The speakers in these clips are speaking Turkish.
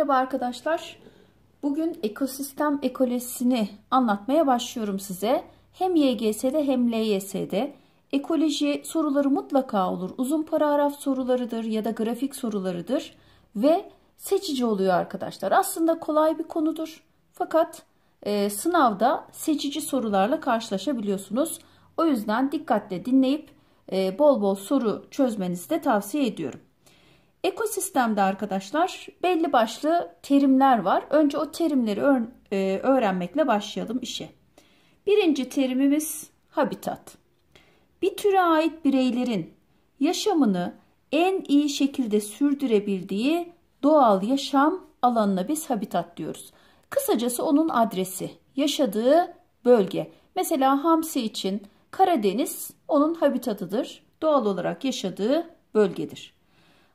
Merhaba arkadaşlar. Bugün ekosistem ekolojisini anlatmaya başlıyorum size. Hem YGS'de hem LYS'de ekoloji soruları mutlaka olur. Uzun paragraf sorularıdır ya da grafik sorularıdır ve seçici oluyor arkadaşlar. Aslında kolay bir konudur. Fakat e, sınavda seçici sorularla karşılaşabiliyorsunuz. O yüzden dikkatle dinleyip e, bol bol soru çözmenizi de tavsiye ediyorum. Ekosistemde arkadaşlar belli başlı terimler var. Önce o terimleri e, öğrenmekle başlayalım işe. Birinci terimimiz habitat. Bir türe ait bireylerin yaşamını en iyi şekilde sürdürebildiği doğal yaşam alanına biz habitat diyoruz. Kısacası onun adresi, yaşadığı bölge. Mesela hamsi için Karadeniz onun habitatıdır. Doğal olarak yaşadığı bölgedir.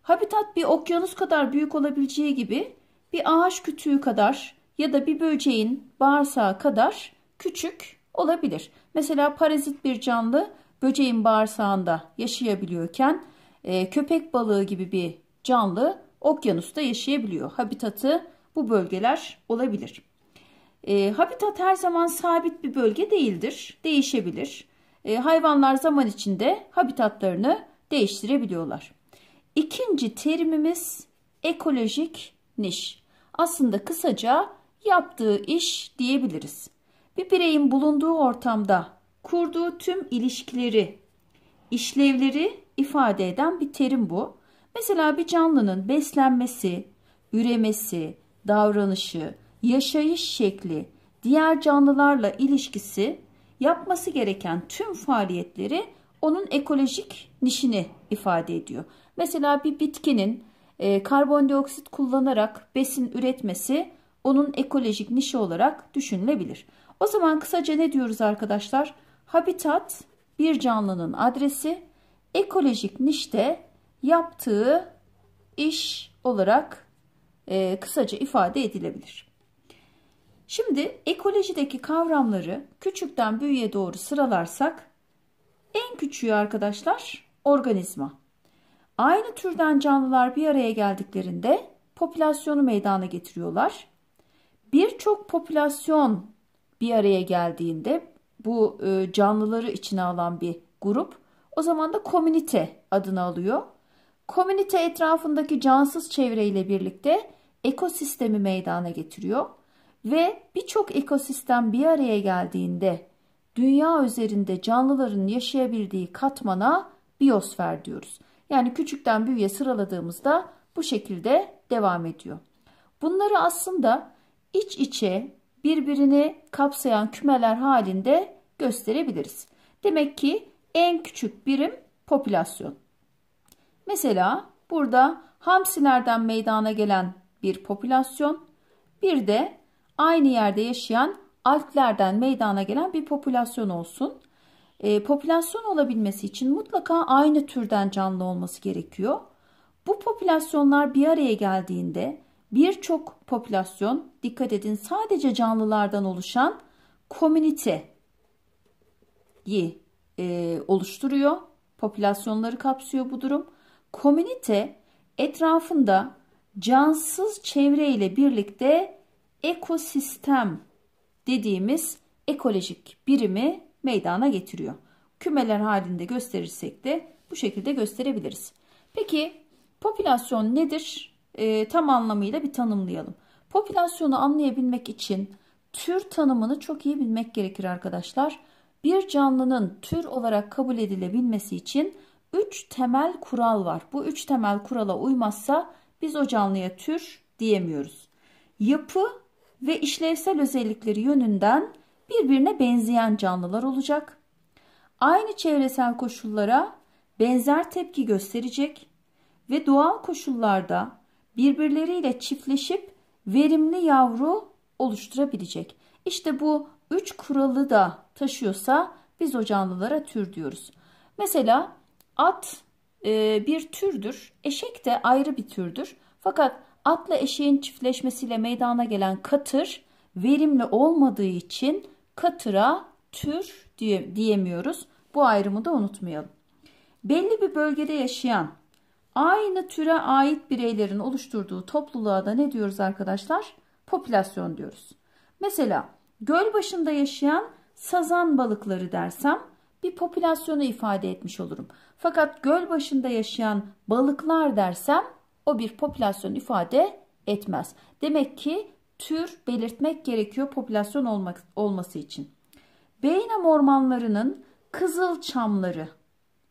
Habitat bir okyanus kadar büyük olabileceği gibi bir ağaç kütüğü kadar ya da bir böceğin bağırsağı kadar küçük olabilir. Mesela parazit bir canlı böceğin bağırsağında yaşayabiliyorken e, köpek balığı gibi bir canlı okyanusta yaşayabiliyor. Habitatı bu bölgeler olabilir. E, habitat her zaman sabit bir bölge değildir. Değişebilir. E, hayvanlar zaman içinde habitatlarını değiştirebiliyorlar. İkinci terimimiz ekolojik niş. Aslında kısaca yaptığı iş diyebiliriz. Bir bireyin bulunduğu ortamda kurduğu tüm ilişkileri, işlevleri ifade eden bir terim bu. Mesela bir canlının beslenmesi, üremesi, davranışı, yaşayış şekli, diğer canlılarla ilişkisi, yapması gereken tüm faaliyetleri onun ekolojik nişini ifade ediyor. Mesela bir bitkinin e, karbondioksit kullanarak besin üretmesi onun ekolojik nişi olarak düşünülebilir. O zaman kısaca ne diyoruz arkadaşlar? Habitat bir canlının adresi, ekolojik nişte yaptığı iş olarak e, kısaca ifade edilebilir. Şimdi ekolojideki kavramları küçükten büyüğe doğru sıralarsak en küçüğü arkadaşlar organizma. Aynı türden canlılar bir araya geldiklerinde popülasyonu meydana getiriyorlar. Birçok popülasyon bir araya geldiğinde bu e, canlıları içine alan bir grup o zaman da komünite adını alıyor. Komünite etrafındaki cansız çevreyle birlikte ekosistemi meydana getiriyor ve birçok ekosistem bir araya geldiğinde dünya üzerinde canlıların yaşayabildiği katmana biyosfer diyoruz. Yani küçükten büyüğe sıraladığımızda bu şekilde devam ediyor. Bunları aslında iç içe birbirini kapsayan kümeler halinde gösterebiliriz. Demek ki en küçük birim popülasyon. Mesela burada hamsilerden meydana gelen bir popülasyon, bir de aynı yerde yaşayan alplerden meydana gelen bir popülasyon olsun e, popülasyon olabilmesi için mutlaka aynı türden canlı olması gerekiyor. Bu popülasyonlar bir araya geldiğinde birçok popülasyon dikkat edin sadece canlılardan oluşan komüniteyi e, oluşturuyor. Popülasyonları kapsıyor bu durum. Komünite etrafında cansız çevre ile birlikte ekosistem dediğimiz ekolojik birimi meydana getiriyor. Kümeler halinde gösterirsek de bu şekilde gösterebiliriz. Peki popülasyon nedir? E, tam anlamıyla bir tanımlayalım. Popülasyonu anlayabilmek için tür tanımını çok iyi bilmek gerekir arkadaşlar. Bir canlının tür olarak kabul edilebilmesi için 3 temel kural var. Bu 3 temel kurala uymazsa biz o canlıya tür diyemiyoruz. Yapı ve işlevsel özellikleri yönünden birbirine benzeyen canlılar olacak. Aynı çevresel koşullara benzer tepki gösterecek ve doğal koşullarda birbirleriyle çiftleşip verimli yavru oluşturabilecek. İşte bu üç kuralı da taşıyorsa biz o canlılara tür diyoruz. Mesela at e, bir türdür, eşek de ayrı bir türdür. Fakat atla eşeğin çiftleşmesiyle meydana gelen katır verimli olmadığı için katıra tür diye, diyemiyoruz. Bu ayrımı da unutmayalım. Belli bir bölgede yaşayan aynı türe ait bireylerin oluşturduğu topluluğa da ne diyoruz arkadaşlar? Popülasyon diyoruz. Mesela göl başında yaşayan sazan balıkları dersem bir popülasyonu ifade etmiş olurum. Fakat göl başında yaşayan balıklar dersem o bir popülasyon ifade etmez. Demek ki tür belirtmek gerekiyor popülasyon olmak, olması için. Beynam ormanlarının kızıl çamları.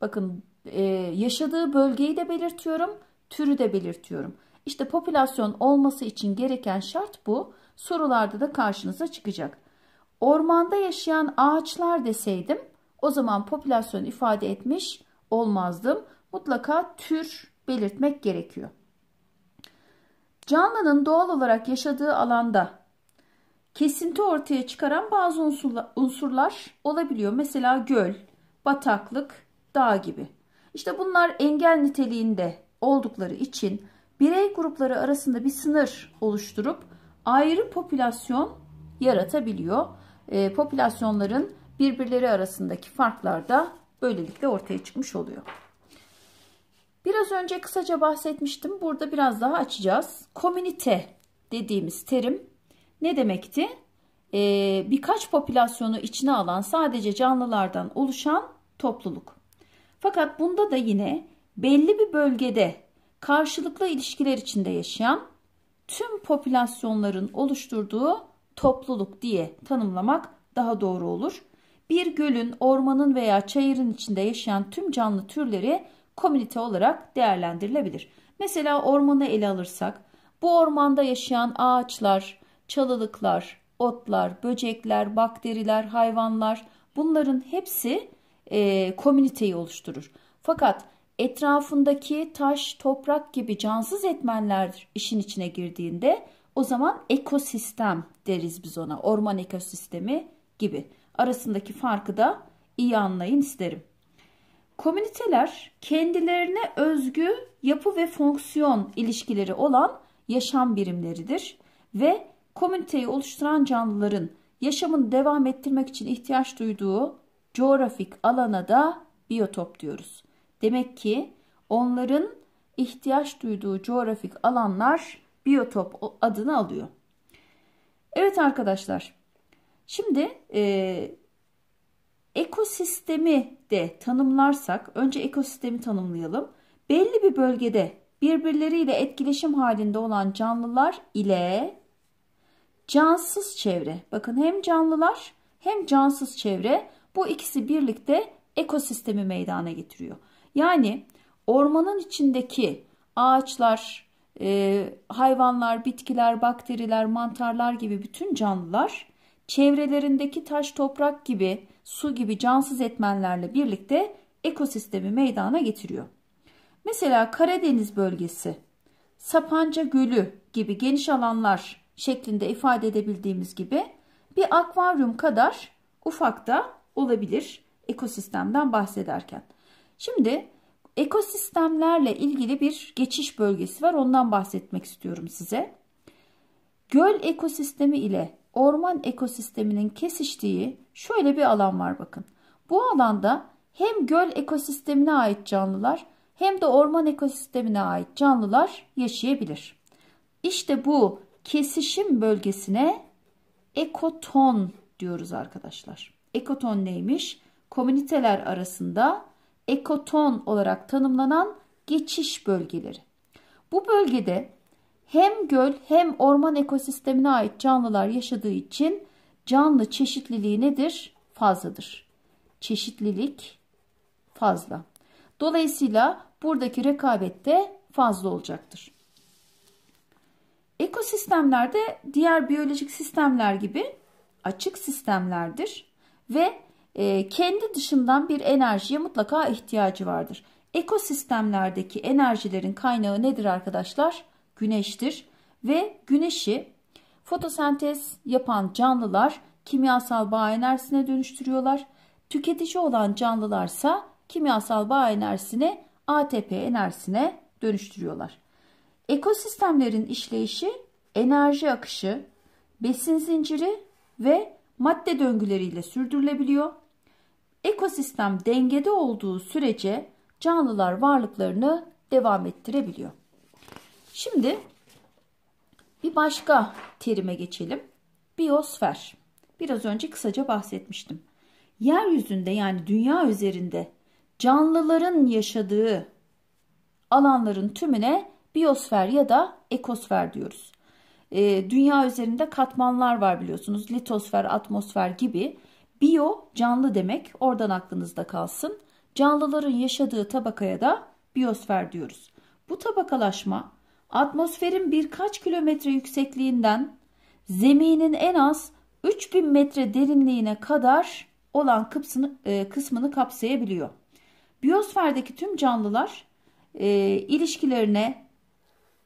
Bakın e, yaşadığı bölgeyi de belirtiyorum, türü de belirtiyorum. İşte popülasyon olması için gereken şart bu. Sorularda da karşınıza çıkacak. Ormanda yaşayan ağaçlar deseydim o zaman popülasyon ifade etmiş olmazdım. Mutlaka tür belirtmek gerekiyor. Canlının doğal olarak yaşadığı alanda kesinti ortaya çıkaran bazı unsurlar olabiliyor. Mesela göl, bataklık, dağ gibi. İşte bunlar engel niteliğinde oldukları için birey grupları arasında bir sınır oluşturup ayrı popülasyon yaratabiliyor. E, popülasyonların birbirleri arasındaki farklar da böylelikle ortaya çıkmış oluyor. Biraz önce kısaca bahsetmiştim. Burada biraz daha açacağız. Komünite dediğimiz terim ne demekti? Ee, birkaç popülasyonu içine alan sadece canlılardan oluşan topluluk. Fakat bunda da yine belli bir bölgede karşılıklı ilişkiler içinde yaşayan tüm popülasyonların oluşturduğu topluluk diye tanımlamak daha doğru olur. Bir gölün, ormanın veya çayırın içinde yaşayan tüm canlı türleri komünite olarak değerlendirilebilir. Mesela ormanı ele alırsak bu ormanda yaşayan ağaçlar, çalılıklar, otlar, böcekler, bakteriler, hayvanlar bunların hepsi e, komüniteyi oluşturur. Fakat etrafındaki taş, toprak gibi cansız etmenler işin içine girdiğinde o zaman ekosistem deriz biz ona. Orman ekosistemi gibi. Arasındaki farkı da iyi anlayın isterim. Komüniteler kendilerine özgü yapı ve fonksiyon ilişkileri olan yaşam birimleridir ve komüniteyi oluşturan canlıların yaşamını devam ettirmek için ihtiyaç duyduğu coğrafik alana da biyotop diyoruz. Demek ki onların ihtiyaç duyduğu coğrafik alanlar biyotop adını alıyor. Evet arkadaşlar. Şimdi e, ekosistemi de tanımlarsak önce ekosistemi tanımlayalım. Belli bir bölgede birbirleriyle etkileşim halinde olan canlılar ile cansız çevre. Bakın hem canlılar hem cansız çevre bu ikisi birlikte ekosistemi meydana getiriyor. Yani ormanın içindeki ağaçlar, e, hayvanlar, bitkiler, bakteriler, mantarlar gibi bütün canlılar çevrelerindeki taş toprak gibi su gibi cansız etmenlerle birlikte ekosistemi meydana getiriyor. Mesela Karadeniz bölgesi, Sapanca Gölü gibi geniş alanlar şeklinde ifade edebildiğimiz gibi bir akvaryum kadar ufak da olabilir ekosistemden bahsederken. Şimdi ekosistemlerle ilgili bir geçiş bölgesi var ondan bahsetmek istiyorum size. Göl ekosistemi ile orman ekosisteminin kesiştiği şöyle bir alan var bakın. Bu alanda hem göl ekosistemine ait canlılar hem de orman ekosistemine ait canlılar yaşayabilir. İşte bu kesişim bölgesine ekoton diyoruz arkadaşlar. Ekoton neymiş? Komüniteler arasında ekoton olarak tanımlanan geçiş bölgeleri. Bu bölgede hem göl hem orman ekosistemine ait canlılar yaşadığı için canlı çeşitliliği nedir? Fazladır. Çeşitlilik fazla. Dolayısıyla buradaki rekabet de fazla olacaktır. Ekosistemlerde diğer biyolojik sistemler gibi açık sistemlerdir ve e, kendi dışından bir enerjiye mutlaka ihtiyacı vardır. Ekosistemlerdeki enerjilerin kaynağı nedir arkadaşlar? güneştir ve güneşi fotosentez yapan canlılar kimyasal bağ enerjisine dönüştürüyorlar. Tüketici olan canlılarsa kimyasal bağ enerjisine ATP enerjisine dönüştürüyorlar. Ekosistemlerin işleyişi enerji akışı, besin zinciri ve madde döngüleriyle sürdürülebiliyor. Ekosistem dengede olduğu sürece canlılar varlıklarını devam ettirebiliyor. Şimdi bir başka terime geçelim. Biyosfer. Biraz önce kısaca bahsetmiştim. Yeryüzünde yani dünya üzerinde canlıların yaşadığı alanların tümüne biyosfer ya da ekosfer diyoruz. Ee, dünya üzerinde katmanlar var biliyorsunuz. Litosfer, atmosfer gibi. Biyo canlı demek. Oradan aklınızda kalsın. Canlıların yaşadığı tabakaya da biyosfer diyoruz. Bu tabakalaşma atmosferin birkaç kilometre yüksekliğinden zeminin en az 3000 metre derinliğine kadar olan kısmını, e, kısmını kapsayabiliyor. Biyosferdeki tüm canlılar e, ilişkilerine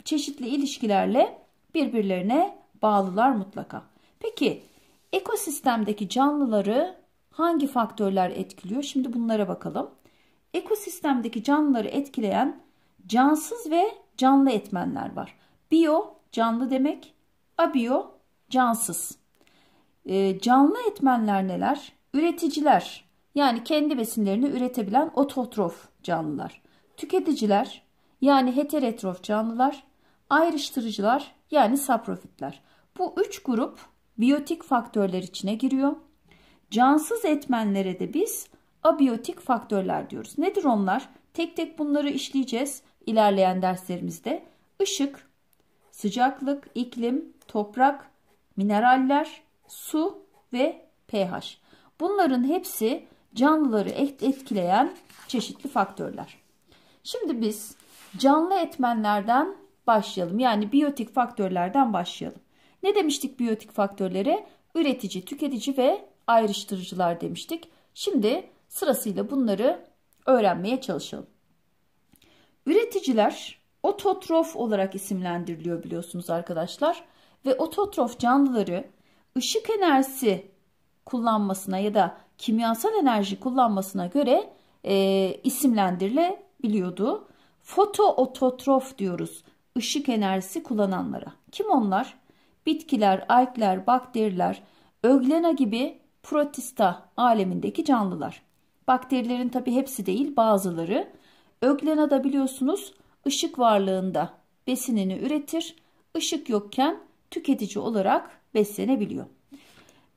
çeşitli ilişkilerle birbirlerine bağlılar mutlaka. Peki ekosistemdeki canlıları hangi faktörler etkiliyor? Şimdi bunlara bakalım. Ekosistemdeki canlıları etkileyen cansız ve canlı etmenler var. Bio canlı demek, abio cansız. E, canlı etmenler neler? Üreticiler yani kendi besinlerini üretebilen ototrof canlılar. Tüketiciler yani heterotrof canlılar. Ayrıştırıcılar yani saprofitler. Bu üç grup biyotik faktörler içine giriyor. Cansız etmenlere de biz abiyotik faktörler diyoruz. Nedir onlar? Tek tek bunları işleyeceğiz ilerleyen derslerimizde ışık, sıcaklık, iklim, toprak, mineraller, su ve pH. Bunların hepsi canlıları etkileyen çeşitli faktörler. Şimdi biz canlı etmenlerden başlayalım. Yani biyotik faktörlerden başlayalım. Ne demiştik biyotik faktörlere? Üretici, tüketici ve ayrıştırıcılar demiştik. Şimdi sırasıyla bunları öğrenmeye çalışalım. Üreticiler ototrof olarak isimlendiriliyor biliyorsunuz arkadaşlar. Ve ototrof canlıları ışık enerjisi kullanmasına ya da kimyasal enerji kullanmasına göre e, isimlendirilebiliyordu. Fotoototrof diyoruz ışık enerjisi kullananlara. Kim onlar? Bitkiler, algler, bakteriler, öglena gibi protista alemindeki canlılar. Bakterilerin tabi hepsi değil bazıları Öglena da biliyorsunuz ışık varlığında besinini üretir. Işık yokken tüketici olarak beslenebiliyor.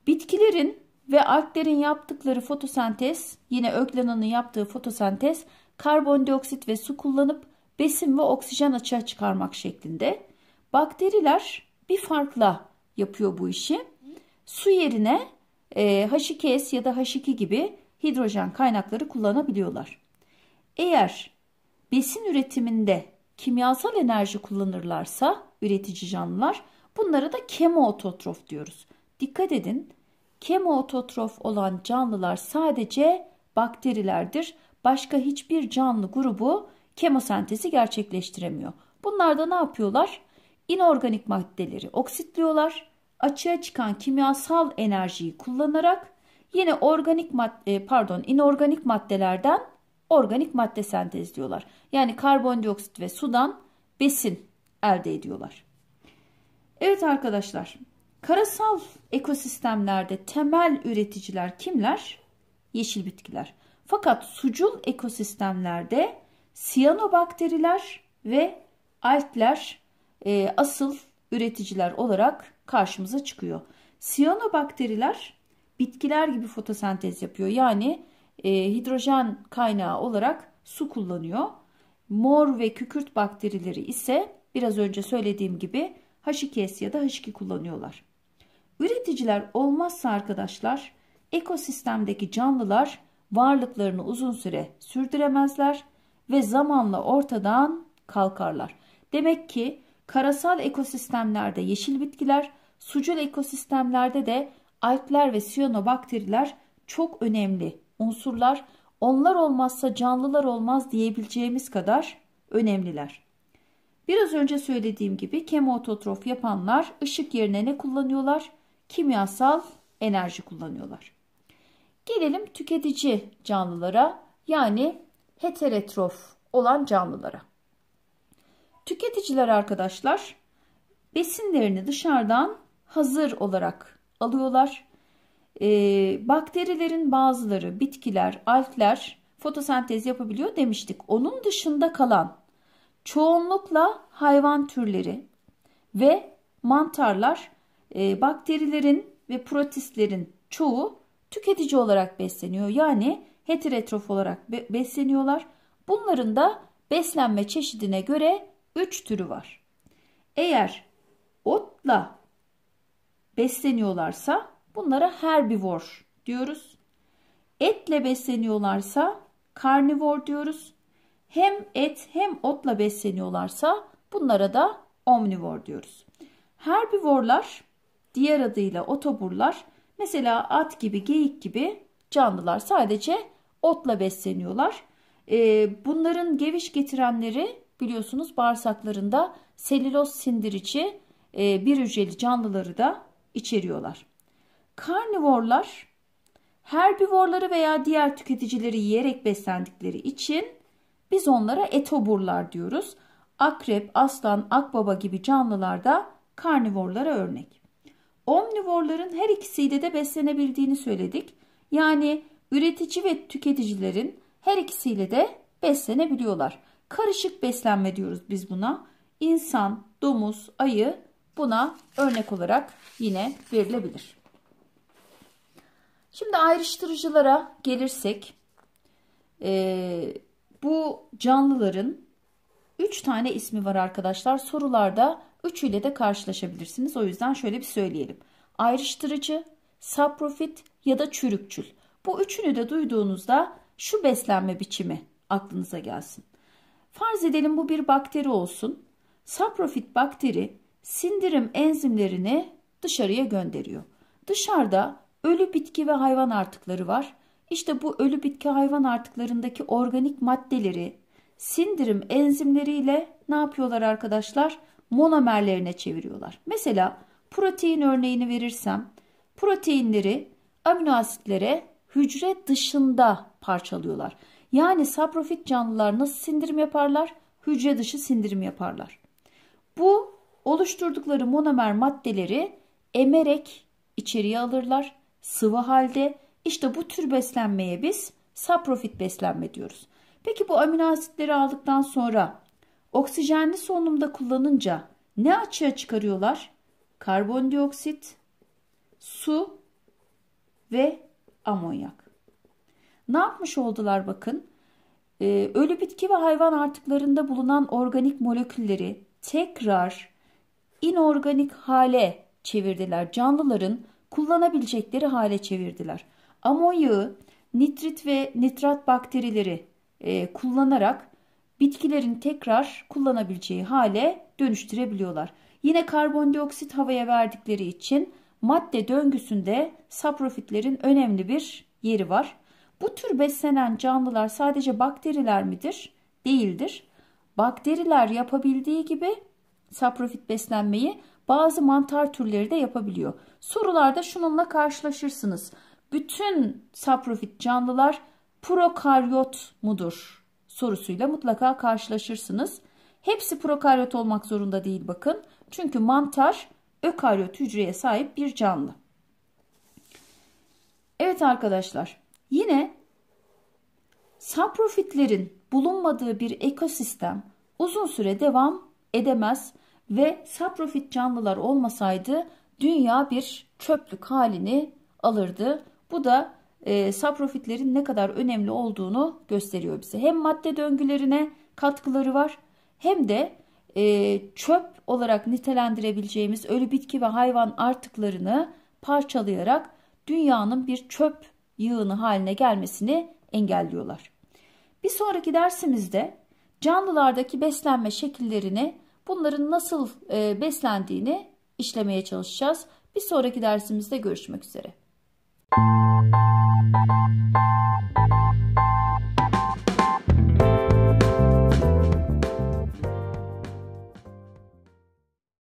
Bitkilerin ve alglerin yaptıkları fotosentez yine öglenanın yaptığı fotosentez karbondioksit ve su kullanıp besin ve oksijen açığa çıkarmak şeklinde. Bakteriler bir farkla yapıyor bu işi. Su yerine e, H2S ya da H2 gibi hidrojen kaynakları kullanabiliyorlar. Eğer besin üretiminde kimyasal enerji kullanırlarsa üretici canlılar bunlara da kemoototrof diyoruz. Dikkat edin kemoototrof olan canlılar sadece bakterilerdir. Başka hiçbir canlı grubu kemosentezi gerçekleştiremiyor. Bunlar da ne yapıyorlar? İnorganik maddeleri oksitliyorlar. Açığa çıkan kimyasal enerjiyi kullanarak yine organik madde, pardon inorganik maddelerden organik madde sentezliyorlar. Yani karbondioksit ve sudan besin elde ediyorlar. Evet arkadaşlar, karasal ekosistemlerde temel üreticiler kimler? Yeşil bitkiler. Fakat sucul ekosistemlerde siyanobakteriler ve altler e, asıl üreticiler olarak karşımıza çıkıyor. Siyanobakteriler bitkiler gibi fotosentez yapıyor. Yani e, hidrojen kaynağı olarak su kullanıyor. Mor ve kükürt bakterileri ise biraz önce söylediğim gibi H2S ya da H2 kullanıyorlar. Üreticiler olmazsa arkadaşlar ekosistemdeki canlılar varlıklarını uzun süre sürdüremezler ve zamanla ortadan kalkarlar. Demek ki karasal ekosistemlerde yeşil bitkiler, sucul ekosistemlerde de alpler ve siyonobakteriler çok önemli unsurlar onlar olmazsa canlılar olmaz diyebileceğimiz kadar önemliler. Biraz önce söylediğim gibi kemototrof yapanlar ışık yerine ne kullanıyorlar? Kimyasal enerji kullanıyorlar. Gelelim tüketici canlılara yani heterotrof olan canlılara. Tüketiciler arkadaşlar besinlerini dışarıdan hazır olarak alıyorlar. E, bakterilerin bazıları, bitkiler, algler fotosentez yapabiliyor demiştik. Onun dışında kalan çoğunlukla hayvan türleri ve mantarlar e, bakterilerin ve protistlerin çoğu tüketici olarak besleniyor. Yani heterotrof olarak be besleniyorlar. Bunların da beslenme çeşidine göre 3 türü var. Eğer otla besleniyorlarsa Bunlara herbivor diyoruz. Etle besleniyorlarsa karnivor diyoruz. Hem et hem otla besleniyorlarsa bunlara da omnivor diyoruz. Herbivorlar diğer adıyla otoburlar mesela at gibi geyik gibi canlılar sadece otla besleniyorlar. Ee, bunların geviş getirenleri biliyorsunuz bağırsaklarında selüloz sindirici e, bir hücreli canlıları da içeriyorlar. Karnivorlar herbivorları veya diğer tüketicileri yiyerek beslendikleri için biz onlara etoburlar diyoruz. Akrep, aslan, akbaba gibi canlılar da karnivorlara örnek. Omnivorların her ikisiyle de beslenebildiğini söyledik. Yani üretici ve tüketicilerin her ikisiyle de beslenebiliyorlar. Karışık beslenme diyoruz biz buna. İnsan, domuz, ayı buna örnek olarak yine verilebilir. Şimdi ayrıştırıcılara gelirsek e, bu canlıların 3 tane ismi var arkadaşlar. Sorularda ile de karşılaşabilirsiniz. O yüzden şöyle bir söyleyelim. Ayrıştırıcı, saprofit ya da çürükçül. Bu üçünü de duyduğunuzda şu beslenme biçimi aklınıza gelsin. Farz edelim bu bir bakteri olsun. Saprofit bakteri sindirim enzimlerini dışarıya gönderiyor. Dışarıda Ölü bitki ve hayvan artıkları var. İşte bu ölü bitki hayvan artıklarındaki organik maddeleri sindirim enzimleriyle ne yapıyorlar arkadaşlar? Monomerlerine çeviriyorlar. Mesela protein örneğini verirsem proteinleri amino asitlere hücre dışında parçalıyorlar. Yani saprofit canlılar nasıl sindirim yaparlar? Hücre dışı sindirim yaparlar. Bu oluşturdukları monomer maddeleri emerek içeriye alırlar sıvı halde. İşte bu tür beslenmeye biz saprofit beslenme diyoruz. Peki bu amino asitleri aldıktan sonra oksijenli solunumda kullanınca ne açığa çıkarıyorlar? Karbondioksit, su ve amonyak. Ne yapmış oldular bakın? Ee, ölü bitki ve hayvan artıklarında bulunan organik molekülleri tekrar inorganik hale çevirdiler. Canlıların kullanabilecekleri hale çevirdiler. Amon nitrit ve nitrat bakterileri e, kullanarak bitkilerin tekrar kullanabileceği hale dönüştürebiliyorlar. Yine karbondioksit havaya verdikleri için madde döngüsünde saprofitlerin önemli bir yeri var. Bu tür beslenen canlılar sadece bakteriler midir? Değildir. Bakteriler yapabildiği gibi saprofit beslenmeyi bazı mantar türleri de yapabiliyor. Sorularda şununla karşılaşırsınız. Bütün saprofit canlılar prokaryot mudur sorusuyla mutlaka karşılaşırsınız. Hepsi prokaryot olmak zorunda değil bakın. Çünkü mantar ökaryot hücreye sahip bir canlı. Evet arkadaşlar yine saprofitlerin bulunmadığı bir ekosistem uzun süre devam edemez ve saprofit canlılar olmasaydı dünya bir çöplük halini alırdı. Bu da e, saprofitlerin ne kadar önemli olduğunu gösteriyor bize. Hem madde döngülerine katkıları var hem de e, çöp olarak nitelendirebileceğimiz ölü bitki ve hayvan artıklarını parçalayarak dünyanın bir çöp yığını haline gelmesini engelliyorlar. Bir sonraki dersimizde canlılardaki beslenme şekillerini Bunların nasıl e, beslendiğini işlemeye çalışacağız. Bir sonraki dersimizde görüşmek üzere. Müzik